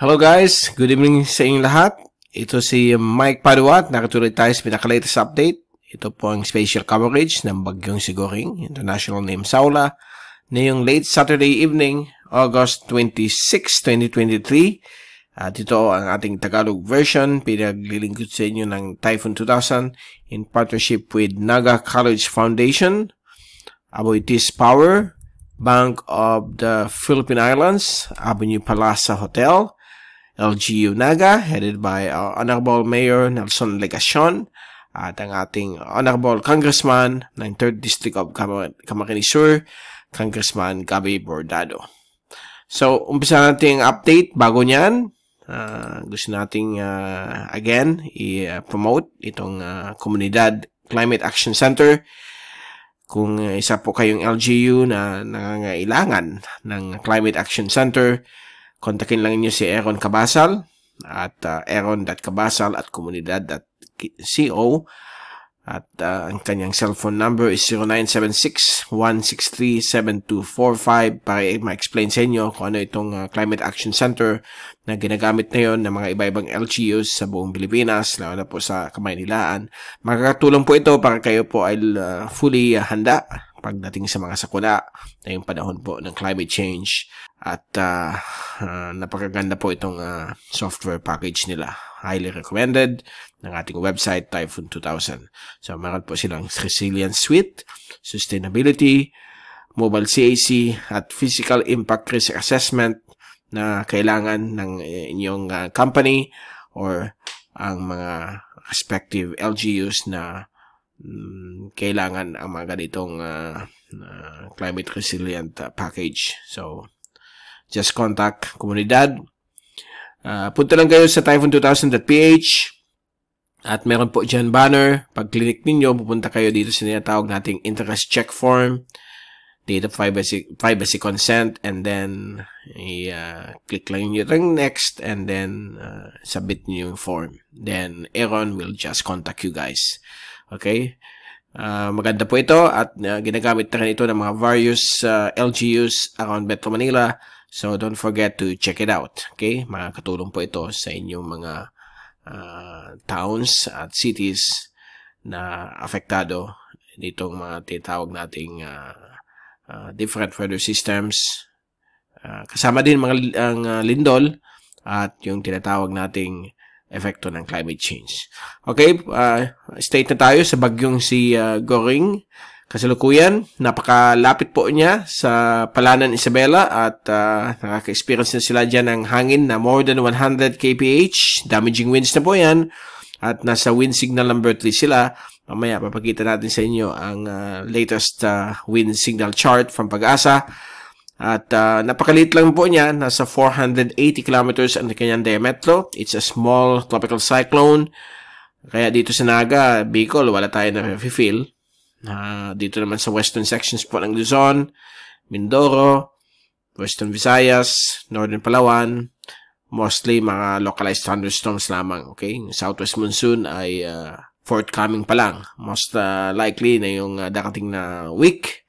Hello guys, good evening sa inyong lahat. Ito si Mike Padua at nakatuloy tayo sa pinakalatest update. Ito po ang special coverage ng Bagyong Siguring, International Name Saula, ngayong late Saturday evening, August 26, 2023. At ito ang ating Tagalog version, pinaglilingkod sa inyo ng Typhoon 2000 in partnership with Naga College Foundation, Aboitis Power, Bank of the Philippine Islands, Avenue Palasa Hotel, LGU Naga, headed by uh, Honorable Mayor Nelson Legacion, at ang ating Honorable Congressman ng 3rd District of Camarines Sur, Congressman Gabby Bordado. So, umpisa natin ang update. Bago niyan, uh, gusto nating uh, again i-promote itong uh, komunidad Climate Action Center kung isa po kayong LGU na nangangailangan ng Climate Action Center, Kontakin lang niyo si Aaron Cabasal at uh, ah, aaron.cabasal at komunidad at uh, ang kanyang cellphone number is 0976-163-7245 para ma-explain sa inyo kung ano itong uh, Climate Action Center na ginagamit na yon ng mga iba-ibang LGUs sa buong Pilipinas, lalo na po sa Kamaynilaan. Makakatulong po ito para kayo po ay uh, fully uh, handa pagdating sa mga sakuna ngayong panahon po ng climate change at uh, uh, napakaganda po itong uh, software package nila. Highly recommended ng ating website Typhoon 2000. So meron po silang Resilience Suite, Sustainability, Mobile CAC at Physical Impact Risk Assessment na kailangan ng eh, inyong uh, company or ang mga respective LGUs na Mm, kailangan ang mga ganitong uh, ah, uh, ah, climate resilient uh, package. So, just contact komunidad. Uh, punta lang kayo sa typhoon2000.ph at meron po dyan banner. Pag clinic ninyo, pupunta kayo dito sa tinatawag nating interest check form data privacy, privacy consent and then i-click uh, lang yung next and then uh, submit nyo yung form. Then Aaron will just contact you guys. Okay? Uh, maganda po ito at uh, ginagamit na rin ito ng mga various uh, ah, LGUs around Metro Manila. So don't forget to check it out. Okay? Makakatulong po ito sa inyong mga uh, towns at cities na apektado nitong mga tinatawag nating uh, uh, different weather systems. Uh, kasama din mga ang uh, lindol at yung tinatawag nating epekto ng climate change. Okay, uh, state na tayo sa bagyong si uh, Goring. Kasalukuyan, napakalapit po niya sa Palanan Isabela at uh, nakaka-experience na sila dyan ng hangin na more than 100 kph. Damaging winds na po yan at nasa wind signal number 3 sila. Mamaya papakita natin sa inyo ang uh, latest uh, wind signal chart from Pag-asa. At uh, napakaliit lang po niya, nasa 480 kilometers ang kanyang diametro. It's a small tropical cyclone. Kaya dito sa Naga, Bicol, wala tayo na feel. Uh, dito naman sa western sections po ng Luzon, Mindoro, Western Visayas, Northern Palawan, mostly mga localized thunderstorms lamang. Okay? Yung southwest monsoon ay uh, forthcoming pa lang. Most uh, likely na yung uh, darating na week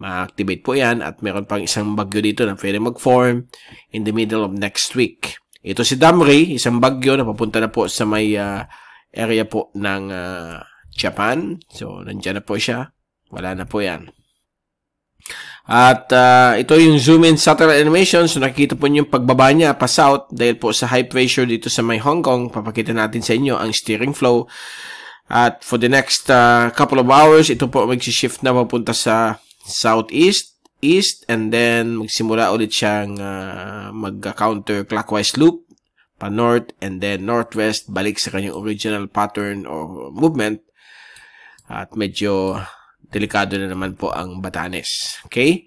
ma-activate po yan at meron pang isang bagyo dito na pwede mag-form in the middle of next week. Ito si Damri, isang bagyo na papunta na po sa may uh, area po ng uh, Japan. So, nandiyan na po siya. Wala na po yan. At uh, ito yung zoom in satellite animation. So, nakikita po niyo yung pagbaba niya pa south dahil po sa high pressure dito sa may Hong Kong. Papakita natin sa inyo ang steering flow. At for the next uh, couple of hours, ito po mag-shift na papunta sa southeast, east, and then magsimula ulit siyang uh, ah, mag clockwise loop pa north and then northwest balik sa kanyang original pattern or movement at medyo delikado na naman po ang Batanes. Okay?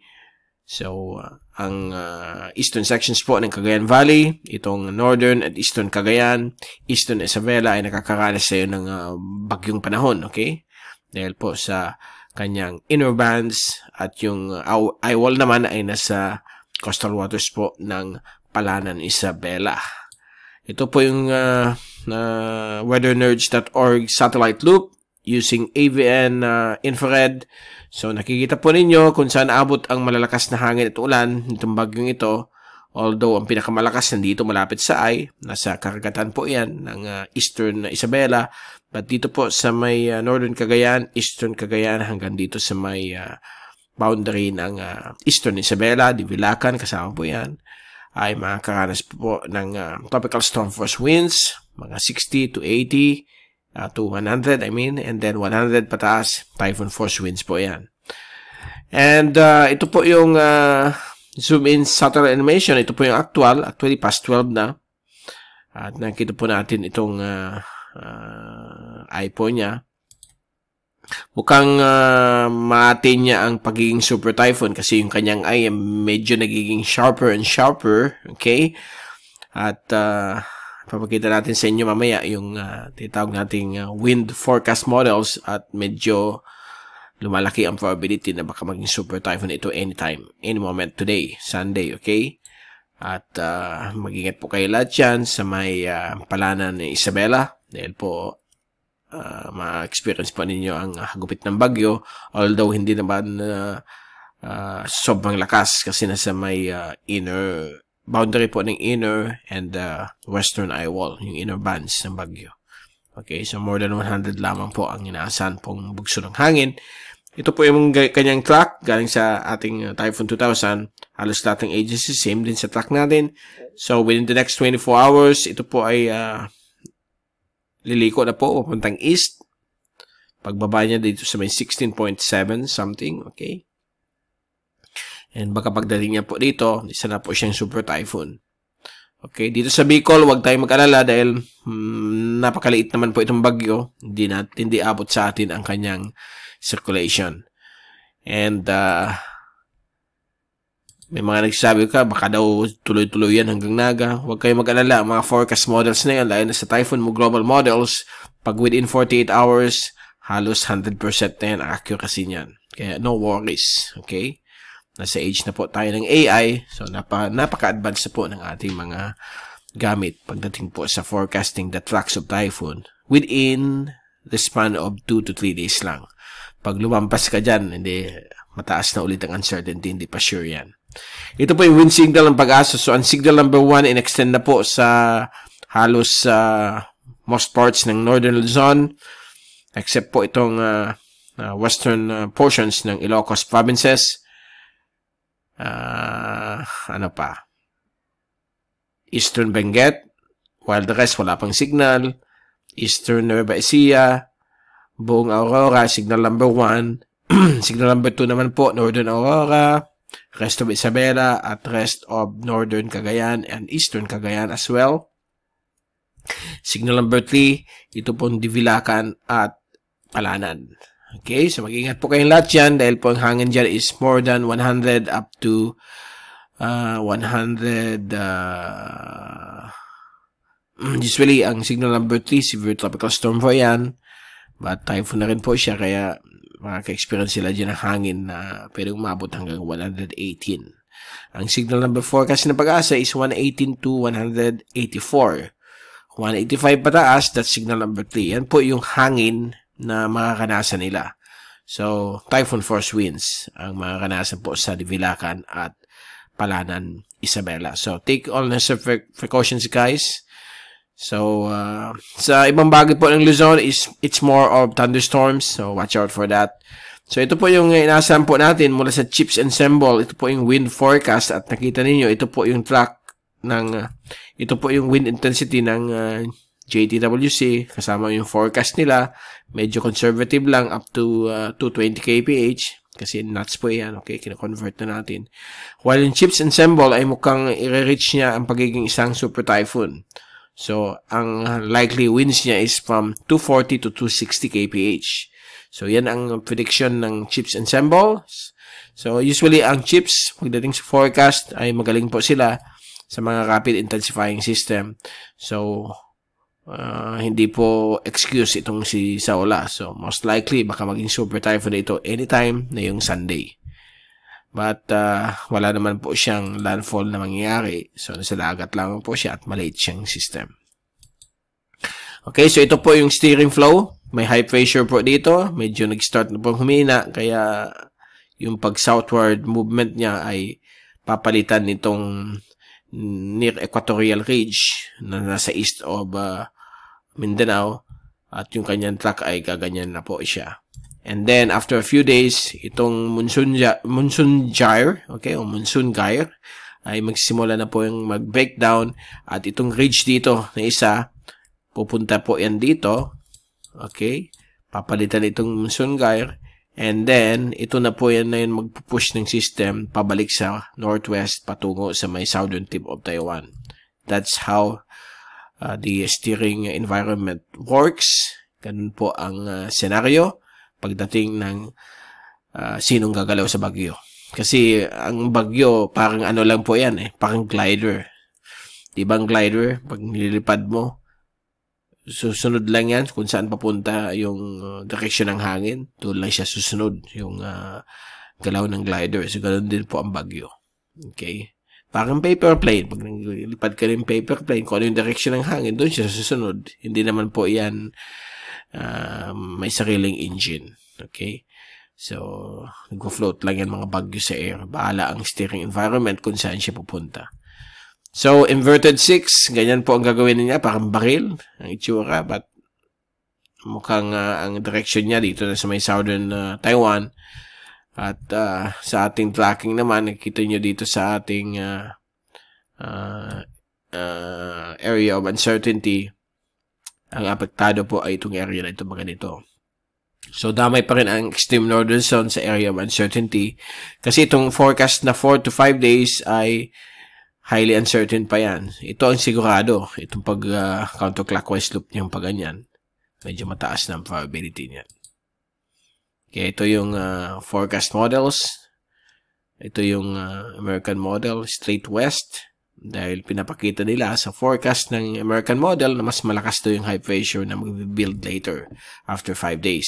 So, uh, ang uh, eastern sections po ng Cagayan Valley, itong northern at eastern Cagayan, eastern Isabela ay nakakaranas sa ng uh, bagyong panahon. Okay? Dahil po sa kanyang inner bands at yung uh, ah, eyewall naman ay nasa coastal waters po ng Palanan, Isabela. Ito po yung uh, ah, uh, weathernerds.org satellite loop using AVN uh, ah, infrared. So nakikita po ninyo kung saan abot ang malalakas na hangin at ulan nitong bagyong ito Although ang pinakamalakas nandito malapit sa ay, nasa karagatan po yan ng uh, eastern na Isabela. But dito po sa may uh, northern Cagayan, eastern Cagayan hanggang dito sa may uh, boundary ng uh, eastern Isabela, Divilacan, kasama po yan, ay makakaranas po, po ng uh, tropical storm force winds, mga 60 to 80 uh, to 100, I mean, and then 100 pataas, typhoon force winds po yan. And uh, ito po yung... Uh, Zoom in shutter animation. Ito po yung actual. Actually, past 12 na. At nakita po natin itong uh, uh, iPhone niya. Mukhang uh, ah, maatin niya ang pagiging super typhoon kasi yung kanyang eye medyo nagiging sharper and sharper. Okay? At uh, papakita natin sa inyo mamaya yung uh, titawag nating uh, wind forecast models at medyo lumalaki ang probability na baka maging super typhoon ito anytime, any moment today, Sunday, okay? At uh, mag-ingat po kayo lahat dyan sa may uh, ah, palanan ni Isabela dahil po uh, ma-experience pa ninyo ang hagupit ng bagyo although hindi naman uh, uh, sobrang lakas kasi nasa may uh, inner boundary po ng inner and uh, western eye wall, yung inner bands ng bagyo. Okay, so more than 100 lamang po ang inaasahan pong bugso ng hangin. Ito po yung kanyang track galing sa ating uh, Typhoon 2000. Halos lahat ng agency, same din sa track natin. So within the next 24 hours, ito po ay uh, liliko na po papuntang east. Pagbaba niya dito sa may 16.7 something, okay? And baka pagdating niya po dito, isa na po siyang super typhoon. Okay, dito sa Bicol, huwag tayong mag-alala dahil mm, napakaliit naman po itong bagyo. Hindi, natin, hindi abot sa atin ang kanyang circulation. And uh, may mga nagsasabi ka, baka daw tuloy-tuloy yan hanggang naga. Huwag kayong mag-alala. Mga forecast models na yan, lalo na sa Typhoon mo Global Models, pag within 48 hours, halos 100% na yan accuracy niyan. Kaya no worries, okay? nasa age na po tayo ng AI. So, napa, napaka-advanced po ng ating mga gamit pagdating po sa forecasting the tracks of typhoon within the span of 2 to 3 days lang. Pag lumampas ka dyan, hindi, mataas na ulit ang uncertainty, hindi pa sure yan. Ito po yung wind signal ng pag-asa. So, ang signal number 1, in-extend na po sa halos sa uh, most parts ng northern Luzon, except po itong uh, uh, western uh, portions ng Ilocos provinces uh, ano pa, Eastern Benguet, while the rest wala pang signal, Eastern Nueva Ecija, buong Aurora, signal number 1, signal number 2 naman po, Northern Aurora, rest of Isabela, at rest of Northern Cagayan and Eastern Cagayan as well. Signal number 3, ito pong Divilacan at Palanan. Okay, so mag-ingat po kayong lahat yan dahil po ang hangin dyan is more than 100 up to uh, 100 uh, mm, usually ang signal number 3 severe tropical storm po yan but typhoon na rin po siya kaya makaka-experience sila dyan ng hangin na pwedeng umabot hanggang 118. Ang signal number 4 kasi na pag-asa is 118 to 184. 185 pataas, that's signal number 3. Yan po yung hangin na makakanasan nila. So, typhoon force winds ang makakanasan po sa Divilacan at Palanan, Isabela. So, take all necessary precautions guys. So, uh, sa ibang bagay po ng Luzon is it's more of thunderstorms. So, watch out for that. So, ito po yung inasahan po natin mula sa Chips Ensemble. Ito po yung wind forecast at nakita ninyo, ito po yung track ng, uh, ito po yung wind intensity ng uh, JTWC, kasama yung forecast nila. Medyo conservative lang, up to uh, 220 kph. Kasi nuts po yan, okay, kinoconvert na natin. While yung chips ensemble ay mukhang i-reach niya ang pagiging isang super typhoon. So, ang likely winds niya is from 240 to 260 kph. So, yan ang prediction ng chips ensemble. So, usually ang chips, pagdating sa forecast, ay magaling po sila sa mga rapid intensifying system. So, Uh, hindi po excuse itong si Saola. So, most likely, baka maging super typhoon na ito anytime na yung Sunday. But, uh, wala naman po siyang landfall na mangyayari. So, nasa dagat lang po siya at malate siyang system. Okay, so ito po yung steering flow. May high pressure po dito. Medyo nag-start na po humina. Kaya, yung pag-southward movement niya ay papalitan nitong near Equatorial Ridge na nasa east of uh, Mindanao at yung kanyang track ay gaganyan na po siya. And then after a few days, itong monsoon monsoon gyre, okay, o monsoon gyre ay magsimula na po yung mag-breakdown at itong ridge dito na isa pupunta po yan dito. Okay? Papalitan itong monsoon gyre And then, ito na po yan na yun magpupush ng system pabalik sa northwest patungo sa may southern tip of Taiwan. That's how uh, the steering environment works. Ganun po ang uh, senaryo pagdating ng uh, sinong gagalaw sa bagyo. Kasi ang bagyo, parang ano lang po yan eh, parang glider. Di ba ang glider? Pag nililipad mo, susunod lang yan kung saan papunta yung uh, direction ng hangin. Doon lang siya susunod yung uh, galaw ng glider. So, ganoon din po ang bagyo. Okay? Parang paper plane. Pag nilipad ka ng paper plane, kung ano yung direction ng hangin, doon siya susunod. Hindi naman po yan uh, may sariling engine. Okay? So, nagpo-float lang yan mga bagyo sa air. Baala ang steering environment kung saan siya pupunta. So, inverted 6, ganyan po ang gagawin niya. Parang baril ang itsura. But mukhang uh, ang direction niya dito na sa may southern uh, Taiwan. At uh, sa ating tracking naman, nakikita niyo dito sa ating uh, uh, uh, area of uncertainty, ang apektado po ay itong area na ito mga ganito. So, damay pa rin ang extreme northern zone sa area of uncertainty kasi itong forecast na 4 to 5 days ay highly uncertain pa yan. Ito ang sigurado. Itong pag uh, counterclockwise loop niyang pag Medyo mataas na ang probability niya. Okay, ito yung uh, forecast models. Ito yung uh, American model, straight west. Dahil pinapakita nila sa forecast ng American model na mas malakas to yung high pressure na mag-build later after 5 days.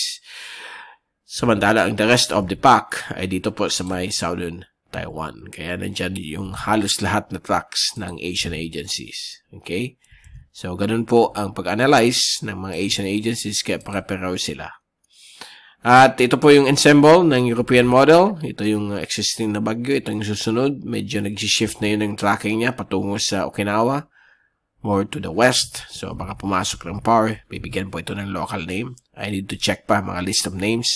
Samantala, ang the rest of the pack ay dito po sa may southern Taiwan. Kaya nandyan yung halos lahat na tracks ng Asian agencies. Okay? So, ganun po ang pag-analyze ng mga Asian agencies kaya para-pareho sila. At ito po yung ensemble ng European model. Ito yung uh, existing na bagyo. Ito yung susunod. Medyo nag-shift na yun ang tracking niya patungo sa Okinawa. More to the west. So baka pumasok ng power. Bibigyan po ito ng local name. I need to check pa mga list of names.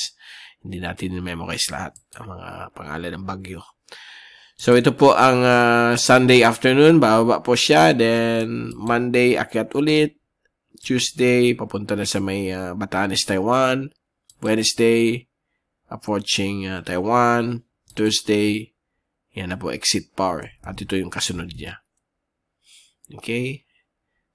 Hindi natin memorize lahat ang mga pangalan ng bagyo. So ito po ang uh, Sunday afternoon, bababa po siya. Then Monday, akyat ulit. Tuesday, papunta na sa may uh, Batanes, Taiwan. Wednesday, approaching uh, Taiwan. Thursday, yan na po, exit power. At ito yung kasunod niya. Okay?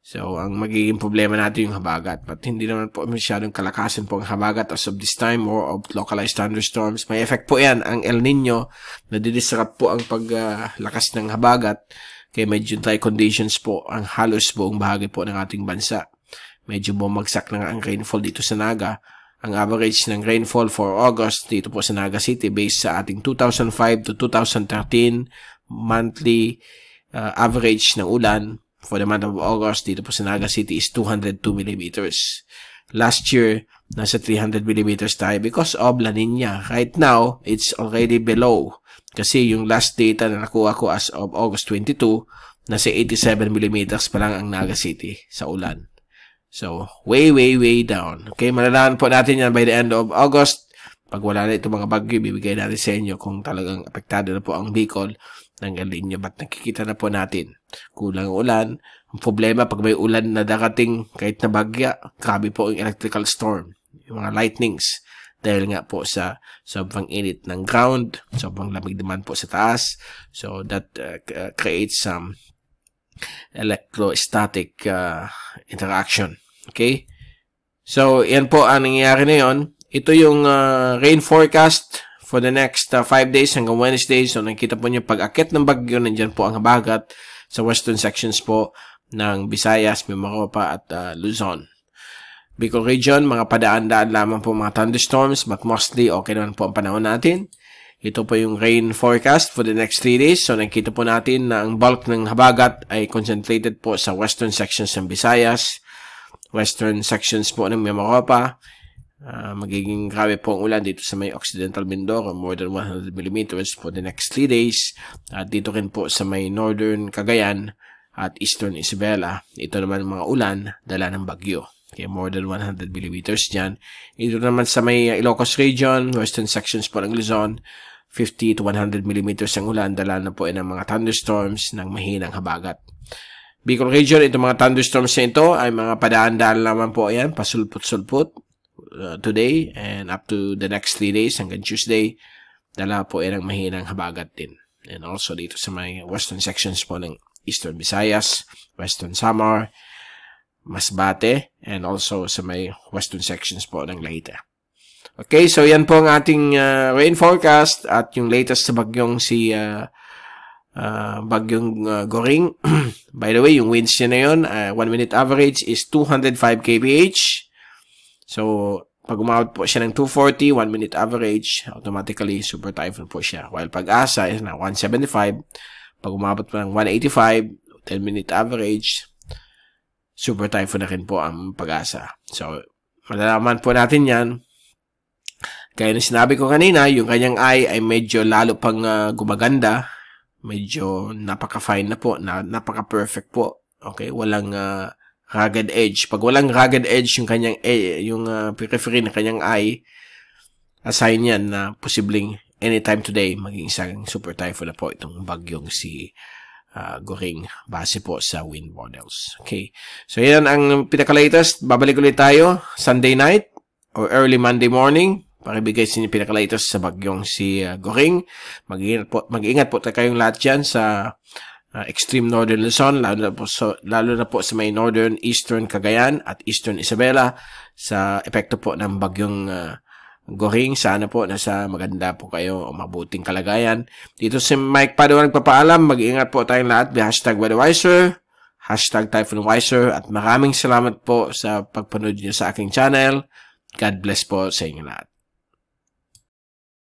So, ang magiging problema natin yung habagat. But hindi naman po masyadong kalakasan po ang habagat as of this time or of localized thunderstorms. May effect po yan ang El Nino. Nadidisrupt po ang paglakas uh, ng habagat. Kaya medyo dry conditions po ang halos buong bahagi po ng ating bansa. Medyo bumagsak na nga ang rainfall dito sa Naga. Ang average ng rainfall for August dito po sa Naga City based sa ating 2005 to 2013 monthly uh, average ng ulan for the month of August dito po sa Naga City is 202 millimeters. Last year, nasa 300 millimeters tayo because of La Nina. Right now, it's already below. Kasi yung last data na nakuha ko as of August 22, nasa 87 millimeters pa lang ang Naga City sa ulan. So, way, way, way down. Okay, malalaman po natin yan by the end of August pag wala na itong mga bagyo, bibigay natin sa inyo kung talagang apektado na po ang Bicol ng El Nino. Ba't nakikita na po natin? Kulang ulan. Ang problema, pag may ulan na darating kahit na bagya, grabe po yung electrical storm, yung mga lightnings. Dahil nga po sa sobrang init ng ground, sobrang lamig naman po sa taas. So that uh, uh creates some electrostatic uh, interaction. Okay? So, yan po ang nangyayari na yun. Ito yung uh, rain forecast for the next 5 uh, ah, days hanggang Wednesday. So nakita po niyo pag-akit ng bagyo, nandyan po ang habagat sa western sections po ng Visayas, Mimaropa at uh, Luzon. Bicol Region, mga padaan-daan lamang po mga thunderstorms but mostly okay naman po ang panahon natin. Ito po yung rain forecast for the next 3 days. So nakita po natin na ang bulk ng habagat ay concentrated po sa western sections ng Visayas, western sections po ng Mimaropa, Uh, magiging grabe po ang ulan dito sa may Occidental Mindoro, more than 100 millimeters for the next 3 days. At dito rin po sa may Northern Cagayan at Eastern Isabela. Ito naman mga ulan, dala ng bagyo. Okay, more than 100 millimeters dyan. Ito naman sa may Ilocos Region, western sections po ng Luzon, 50 to 100 millimeters ang ulan, dala na po ng mga thunderstorms ng mahinang habagat. Bicol Region, itong mga thunderstorms na ito ay mga padaan-daan naman po ayan, pasulput-sulput Uh, today and up to the next 3 days hanggang Tuesday, dala po ay ng mahinang habagat din. And also dito sa mga western sections po ng Eastern Visayas, Western Samar, Masbate, and also sa may western sections po ng Leyte. Okay, so yan po ang ating uh, rain forecast at yung latest sa bagyong si uh, uh, bagyong uh, Goring. By the way, yung winds niya na yun, uh, 1 minute average is 205 kph. So, pag umabot po siya ng 240, 1 minute average, automatically super typhoon po siya. While pag-asa is na 175, pag umabot po ng 185, 10 minute average, super typhoon na rin po ang pag-asa. So, malalaman po natin yan. Kaya na sinabi ko kanina, yung kanyang eye ay medyo lalo pang uh, gumaganda. Medyo napaka-fine na po, na, napaka-perfect po. Okay, walang uh, rugged edge. Pag walang rugged edge yung kanyang eh, yung uh, periphery ng kanyang eye, assign yan na posibleng anytime today maging isang super typhoon na po itong bagyong si uh, Goring base po sa wind models. Okay. So yan ang pinaka-latest. Babalik ulit tayo Sunday night or early Monday morning pakibigay sa inyo pinaka-latest sa bagyong si uh, Goring. Mag-ingat po, mag-ingat po tayo kayong lahat dyan sa uh, extreme northern Luzon, lalo na, po sa, lalo na po sa may northern, eastern Cagayan at eastern Isabela sa epekto po ng bagyong uh, Goring. Sana po nasa maganda po kayo o mabuting kalagayan. Dito si Mike Paduan nagpapaalam. Mag-ingat po tayong lahat. May hashtag WeatherWiser, hashtag Typhoon at maraming salamat po sa pagpanood niyo sa aking channel. God bless po sa inyo lahat.